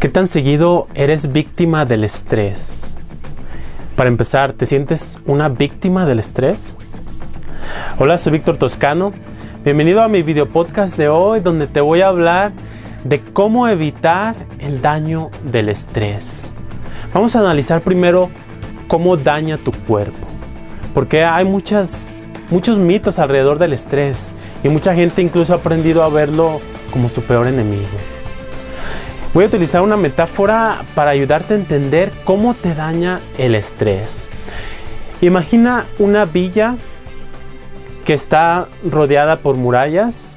¿Qué tan seguido eres víctima del estrés? Para empezar, ¿te sientes una víctima del estrés? Hola, soy Víctor Toscano. Bienvenido a mi video podcast de hoy donde te voy a hablar de cómo evitar el daño del estrés. Vamos a analizar primero cómo daña tu cuerpo. Porque hay muchas, muchos mitos alrededor del estrés y mucha gente incluso ha aprendido a verlo como su peor enemigo. Voy a utilizar una metáfora para ayudarte a entender cómo te daña el estrés. Imagina una villa que está rodeada por murallas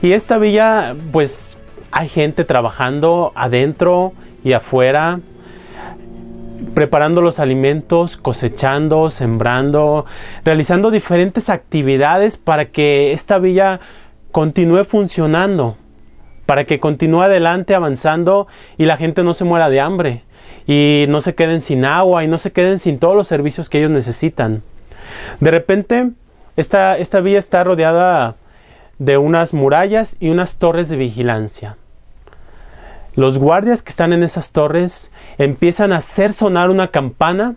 y esta villa pues hay gente trabajando adentro y afuera preparando los alimentos, cosechando, sembrando, realizando diferentes actividades para que esta villa continúe funcionando para que continúe adelante avanzando y la gente no se muera de hambre y no se queden sin agua y no se queden sin todos los servicios que ellos necesitan. De repente, esta, villa está rodeada de unas murallas y unas torres de vigilancia. Los guardias que están en esas torres empiezan a hacer sonar una campana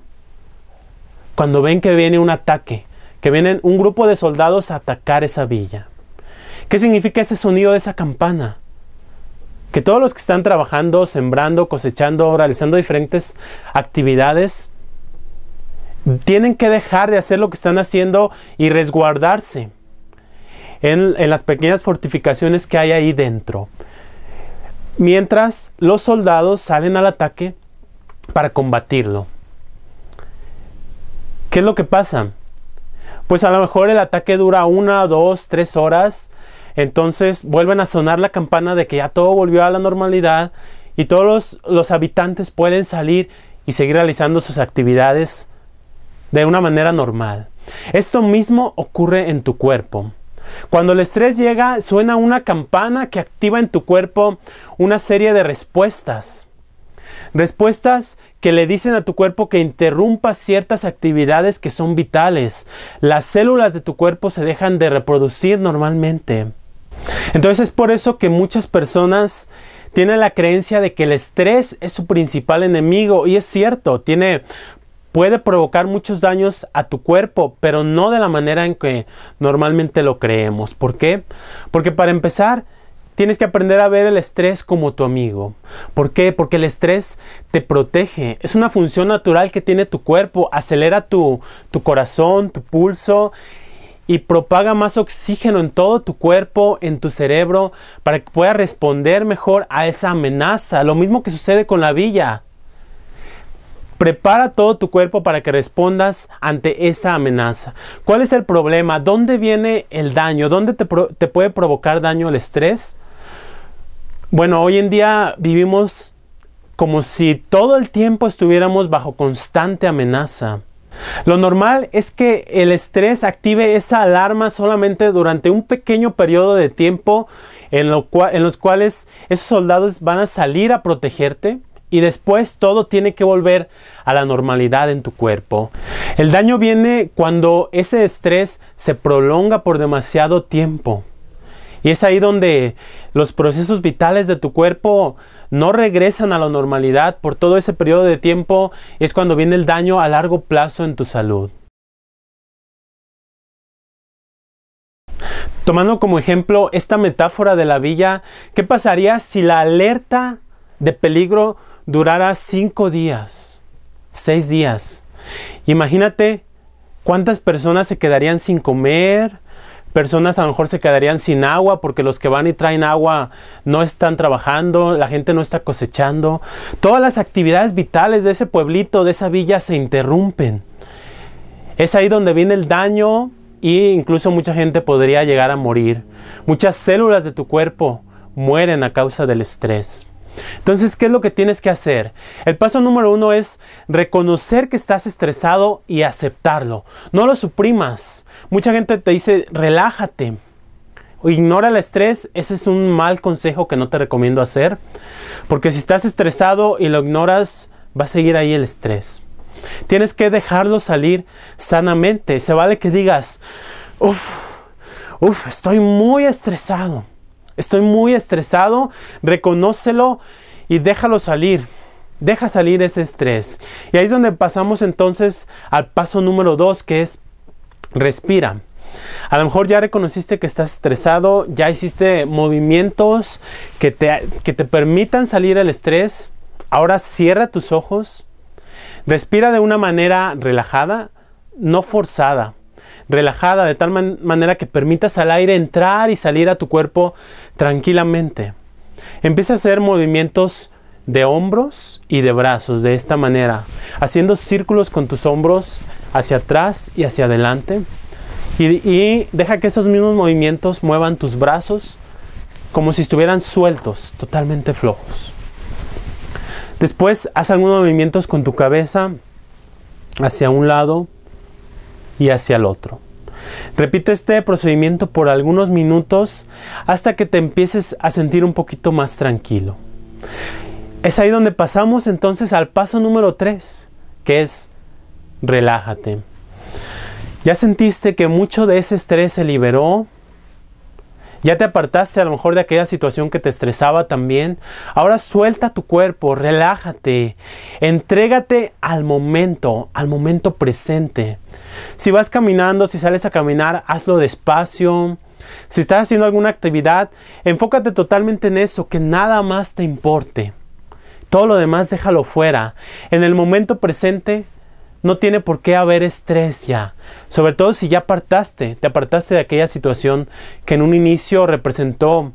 cuando ven que viene un ataque, que vienen un grupo de soldados a atacar esa villa. ¿Qué significa ese sonido de esa campana? que todos los que están trabajando, sembrando, cosechando, realizando diferentes actividades, tienen que dejar de hacer lo que están haciendo y resguardarse en, las pequeñas fortificaciones que hay ahí dentro. Mientras los soldados salen al ataque para combatirlo. ¿Qué es lo que pasa? Pues a lo mejor el ataque dura una, dos, tres horas, entonces vuelven a sonar la campana de que ya todo volvió a la normalidad y todos los, habitantes pueden salir y seguir realizando sus actividades de una manera normal. Esto mismo ocurre en tu cuerpo. Cuando el estrés llega, suena una campana que activa en tu cuerpo una serie de respuestas. Respuestas que le dicen a tu cuerpo que interrumpa ciertas actividades que son vitales. Las células de tu cuerpo se dejan de reproducir normalmente. Entonces es por eso que muchas personas tienen la creencia de que el estrés es su principal enemigo y es cierto, tiene puede provocar muchos daños a tu cuerpo, pero no de la manera en que normalmente lo creemos. ¿Por qué? Porque para empezar, Tienes que aprender a ver el estrés como tu amigo. ¿Por qué? Porque el estrés te protege. Es una función natural que tiene tu cuerpo. Acelera tu, tu corazón, tu pulso y propaga más oxígeno en todo tu cuerpo, en tu cerebro, para que puedas responder mejor a esa amenaza. Lo mismo que sucede con la villa. Prepara todo tu cuerpo para que respondas ante esa amenaza. ¿Cuál es el problema? ¿Dónde viene el daño? ¿Dónde te, puede provocar daño el estrés? Bueno, hoy en día vivimos como si todo el tiempo estuviéramos bajo constante amenaza. Lo normal es que el estrés active esa alarma solamente durante un pequeño periodo de tiempo en, en los cuales esos soldados van a salir a protegerte y después todo tiene que volver a la normalidad en tu cuerpo. El daño viene cuando ese estrés se prolonga por demasiado tiempo. Y es ahí donde los procesos vitales de tu cuerpo no regresan a la normalidad por todo ese periodo de tiempo, es cuando viene el daño a largo plazo en tu salud. Tomando como ejemplo esta metáfora de la villa, ¿qué pasaría si la alerta de peligro durara cinco días, seis días? Imagínate cuántas personas se quedarían sin comer, personas a lo mejor se quedarían sin agua porque los que van y traen agua no están trabajando, la gente no está cosechando. Todas las actividades vitales de ese pueblito, de esa villa, se interrumpen. Es ahí donde viene el daño e incluso mucha gente podría llegar a morir. Muchas células de tu cuerpo mueren a causa del estrés. Entonces, ¿qué es lo que tienes que hacer? El paso número uno es reconocer que estás estresado y aceptarlo. No lo suprimas. Mucha gente te dice, relájate. Ignora el estrés, ese es un mal consejo que no te recomiendo hacer, porque si estás estresado y lo ignoras, va a seguir ahí el estrés. Tienes que dejarlo salir sanamente. Se vale que digas, uff, uff, estoy muy estresado. Estoy muy estresado, reconócelo y déjalo salir. Deja salir ese estrés. Y ahí es donde pasamos entonces al paso número dos, que es respira. A lo mejor ya reconociste que estás estresado, ya hiciste movimientos que te, que te permitan salir el estrés. Ahora cierra tus ojos, respira de una manera relajada, no forzada relajada, de tal manera que permitas al aire entrar y salir a tu cuerpo tranquilamente. Empieza a hacer movimientos de hombros y de brazos de esta manera, haciendo círculos con tus hombros hacia atrás y hacia adelante. y, deja que esos mismos movimientos muevan tus brazos como si estuvieran sueltos, totalmente flojos. Después haz algunos movimientos con tu cabeza hacia un lado y hacia el otro. Repite este procedimiento por algunos minutos hasta que te empieces a sentir un poquito más tranquilo. Es ahí donde pasamos entonces al paso número 3, que es relájate. Ya sentiste que mucho de ese estrés se liberó, ya te apartaste a lo mejor de aquella situación que te estresaba también. Ahora suelta tu cuerpo, relájate, entrégate al momento, al momento presente. Si vas caminando, si sales a caminar, hazlo despacio. Si estás haciendo alguna actividad, enfócate totalmente en eso, que nada más te importe. Todo lo demás déjalo fuera. En el momento presente, no tiene por qué haber estrés ya. Sobre todo si ya apartaste, te apartaste de aquella situación que en un inicio representó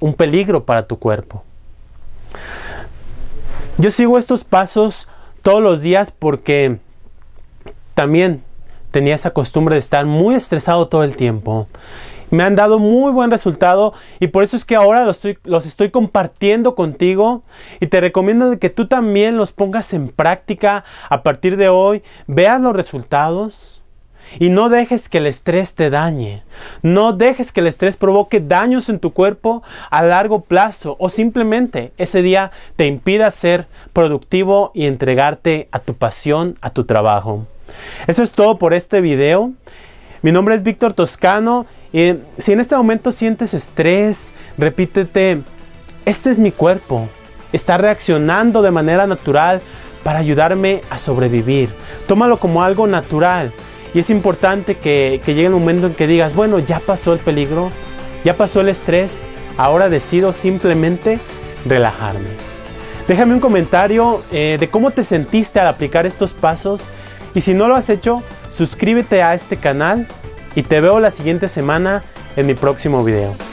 un peligro para tu cuerpo. Yo sigo estos pasos todos los días porque también tenía esa costumbre de estar muy estresado todo el tiempo me han dado muy buen resultado y por eso es que ahora los estoy, compartiendo contigo y te recomiendo que tú también los pongas en práctica a partir de hoy, veas los resultados. Y no dejes que el estrés te dañe. No dejes que el estrés provoque daños en tu cuerpo a largo plazo o simplemente ese día te impida ser productivo y entregarte a tu pasión, a tu trabajo. Eso es todo por este video. Mi nombre es Víctor Toscano. y eh, si en este momento sientes estrés, repítete, este es mi cuerpo. Está reaccionando de manera natural para ayudarme a sobrevivir. Tómalo como algo natural. Y es importante que, llegue el momento en que digas, bueno, ya pasó el peligro, ya pasó el estrés, ahora decido simplemente relajarme. Déjame un comentario eh, de cómo te sentiste al aplicar estos pasos. Y si no lo has hecho, suscríbete a este canal y te veo la siguiente semana en mi próximo video.